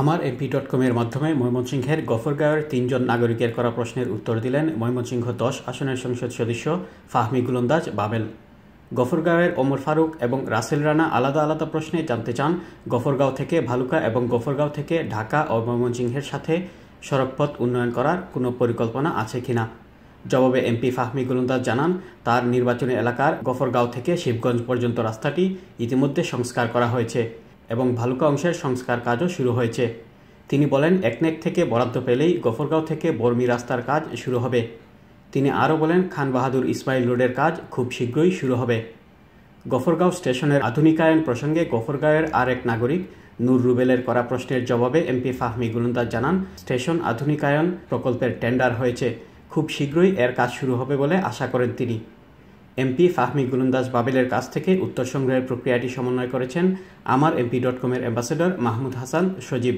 আমার MP dot কমের মাধ্যমে ময়মনসিংহের গফরগাঁওয়ের তিনজন নাগরিকের করা প্রশ্নের উত্তর দিলেন ময়মনসিংহ দশ আসনের সংসদ সদস্য ফাহমি গুলন্দাজ বাবেল গফরগাঁওয়ের ওমর ফারুক এবং রাসেল রানা আলাদা আলাদা প্রশ্নে জানতে চান গফরগাঁও থেকে ভালুকা এবং গফরগাঁও থেকে ঢাকা ও ময়মনসিংহের সাথে সড়কপথ উন্নয়ন করার কোনো পরিকল্পনা আছে কিনা জবাবে এমপি ফাহমি গুলন্দাজ জানান তার নির্বাচনী এলাকার গফরগাঁও থেকে শিবগঞ্জ পর্যন্ত রাস্তাটি ইতিমধ্যে সংস্কার করা হয়েছে এবং ভালুকা অংশের সংস্কার কাজও শুরু হয়েছে তিনি বলেন একনেক থেকে বরাদ্দ পেলেই গফরগাঁও থেকে বর্মি রাস্তার কাজ শুরু হবে তিনি আরও বলেন খান বাহাদুর ইসমাইল রোডের কাজ খুব শীঘ্রই শুরু হবে গফরগাঁও স্টেশনের আধুনিকায়ন প্রসঙ্গে গফরগাঁওয়ের আর এক নাগরিক নূর রুবেলের করা প্রশ্নের জবাবে এমপি ফাহমি গুলন্দাজ জানান স্টেশন আধুনিকায়ন প্রকল্পের টেন্ডার হয়েছে খুব শীঘ্রই এর কাজ শুরু হবে বলে আশা করেন তিনি এমপি ফাহমি গুলন্দাজ বাবেলের কাছ থেকে উত্তর সংগ্রহের প্রক্রিয়াটি সমন্বয় করেছেন আমার এমপি ডট কমের অ্যাম্বাসেডর মাহমুদ হাসান সজীব